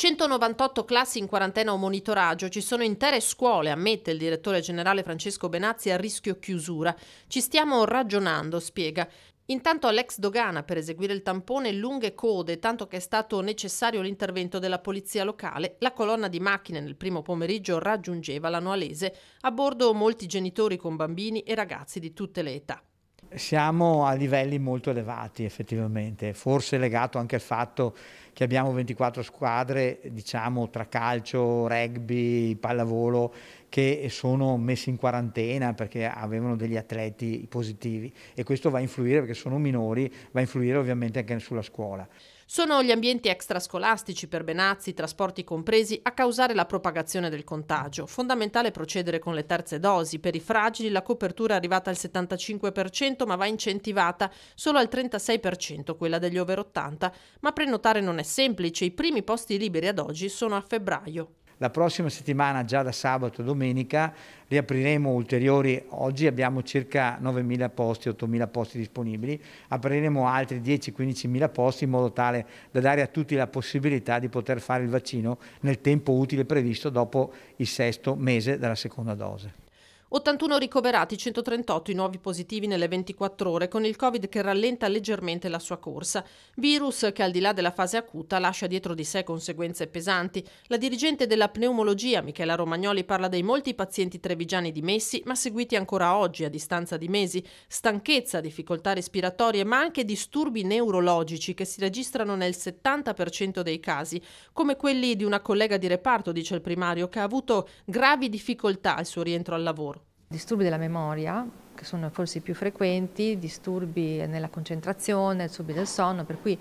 198 classi in quarantena o monitoraggio, ci sono intere scuole, ammette il direttore generale Francesco Benazzi, a rischio chiusura. Ci stiamo ragionando, spiega. Intanto all'ex dogana per eseguire il tampone lunghe code, tanto che è stato necessario l'intervento della polizia locale, la colonna di macchine nel primo pomeriggio raggiungeva la Noalese, a bordo molti genitori con bambini e ragazzi di tutte le età siamo a livelli molto elevati effettivamente, forse legato anche al fatto che abbiamo 24 squadre, diciamo tra calcio, rugby, pallavolo, che sono messe in quarantena perché avevano degli atleti positivi e questo va a influire perché sono minori, va a influire ovviamente anche sulla scuola. Sono gli ambienti extrascolastici per Benazzi, trasporti compresi, a causare la propagazione del contagio. Fondamentale procedere con le terze dosi. Per i fragili la copertura è arrivata al 75%, ma va incentivata solo al 36%, quella degli over 80. Ma prenotare non è semplice, i primi posti liberi ad oggi sono a febbraio. La prossima settimana, già da sabato e domenica, riapriremo ulteriori, oggi abbiamo circa 9.000 posti, 8.000 posti disponibili, apriremo altri 10-15.000 posti in modo tale da dare a tutti la possibilità di poter fare il vaccino nel tempo utile previsto dopo il sesto mese dalla seconda dose. 81 ricoverati, 138 i nuovi positivi nelle 24 ore, con il Covid che rallenta leggermente la sua corsa. Virus che al di là della fase acuta lascia dietro di sé conseguenze pesanti. La dirigente della pneumologia, Michela Romagnoli, parla dei molti pazienti trevigiani dimessi, ma seguiti ancora oggi a distanza di mesi. Stanchezza, difficoltà respiratorie, ma anche disturbi neurologici che si registrano nel 70% dei casi, come quelli di una collega di reparto, dice il primario, che ha avuto gravi difficoltà al suo rientro al lavoro disturbi della memoria, che sono forse i più frequenti, disturbi nella concentrazione, disturbi del sonno, per cui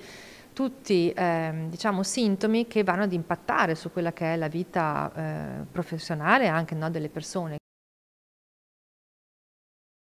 tutti ehm, diciamo, sintomi che vanno ad impattare su quella che è la vita eh, professionale anche no, delle persone.